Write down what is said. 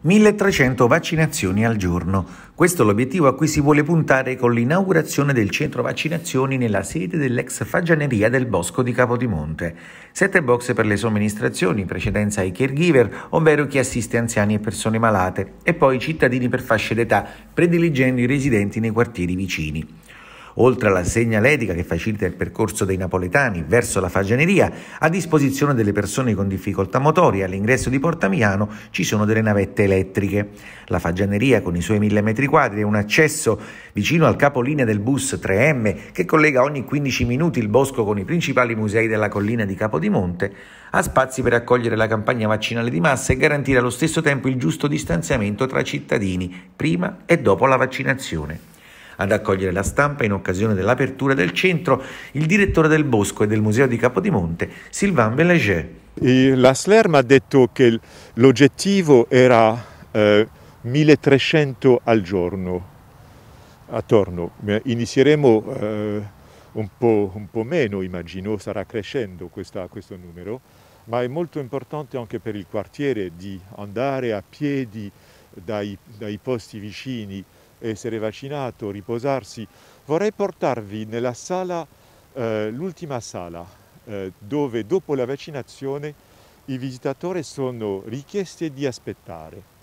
1300 vaccinazioni al giorno. Questo è l'obiettivo a cui si vuole puntare con l'inaugurazione del centro vaccinazioni nella sede dell'ex fagianeria del Bosco di Capodimonte. Sette box per le somministrazioni, precedenza ai caregiver, ovvero chi assiste anziani e persone malate, e poi cittadini per fasce d'età, prediligendo i residenti nei quartieri vicini oltre alla segnaletica che facilita il percorso dei napoletani verso la fagianeria, a disposizione delle persone con difficoltà motorie all'ingresso di Portamiano ci sono delle navette elettriche. La fagianeria con i suoi 1000 m2 è un accesso vicino al capolinea del bus 3M che collega ogni 15 minuti il bosco con i principali musei della collina di Capodimonte, ha spazi per accogliere la campagna vaccinale di massa e garantire allo stesso tempo il giusto distanziamento tra cittadini prima e dopo la vaccinazione. Ad accogliere la stampa in occasione dell'apertura del centro il direttore del Bosco e del Museo di Capodimonte, Sylvain Bellager. La SLERM ha detto che l'oggettivo era eh, 1300 al giorno, attorno. Inizieremo eh, un, po', un, po', meno, immagino, sarà crescendo questa, questo numero, ma è molto importante anche per il quartiere di andare a piedi dai, dai posti vicini essere vaccinato, riposarsi. Vorrei portarvi nella sala, eh, l'ultima sala, eh, dove dopo la vaccinazione i visitatori sono richiesti di aspettare.